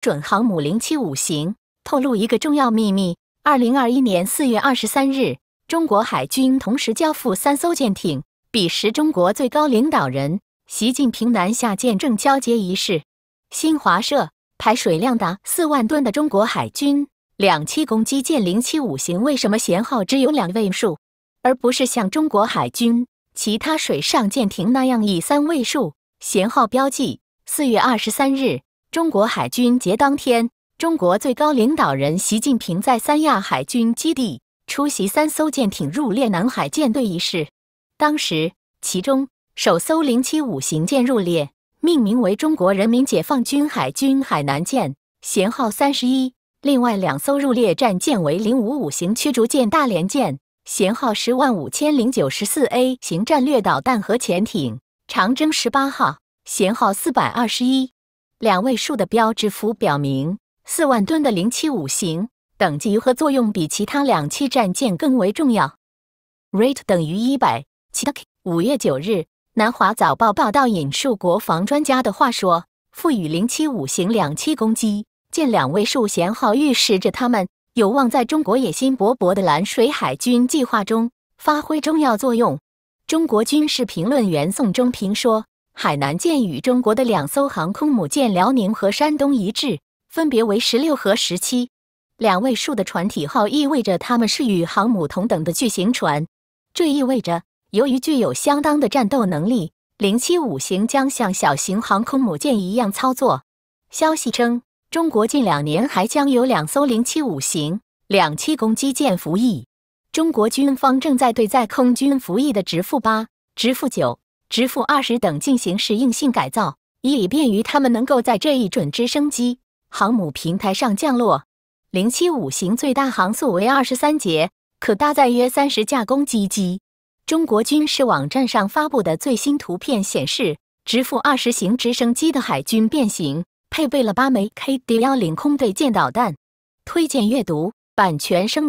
准航母零七五型透露一个重要秘密。二零二一年四月二十三日，中国海军同时交付三艘舰艇，彼时中国最高领导人习近平南下见证交接仪式。新华社，排水量达四万吨的中国海军两栖攻击舰零七五型为什么舷号只有两位数，而不是像中国海军其他水上舰艇那样以三位数舷号标记？四月二十三日。中国海军节当天，中国最高领导人习近平在三亚海军基地出席三艘舰艇入列南海舰队仪式。当时，其中首艘075型舰入列，命名为中国人民解放军海军海南舰，舷号31；另外两艘入列战舰为055型驱逐舰大连舰，舷号1 0 5 0九9 4 a 型战略导弹核潜艇长征十八号，舷号421。两位数的标志符表明，四万吨的零七五型等级和作用比其他两栖战舰更为重要。Rate 等于一百。五月九日，南华早报报道引述国防专家的话说：“赋予零七五型两栖攻击舰两位数舷号，预示着它们有望在中国野心勃勃的蓝水海军计划中发挥重要作用。”中国军事评论员宋忠平说。海南舰与中国的两艘航空母舰辽宁和山东一致，分别为十六和十七，两位数的船体号意味着它们是与航母同等的巨型船。这意味着，由于具有相当的战斗能力，零七五型将像小型航空母舰一样操作。消息称，中国近两年还将有两艘零七五型两栖攻击舰服役。中国军方正在对在空军服役的直付八、直付九。直 -20 等进行适应性改造，以便于它们能够在这一准直升机航母平台上降落。零七五型最大航速为二十三节，可搭载约三十架攻击机。中国军事网站上发布的最新图片显示，直 -20 型直升机的海军变形配备了八枚 Kd-1 零空对舰导弹。推荐阅读。版权声明。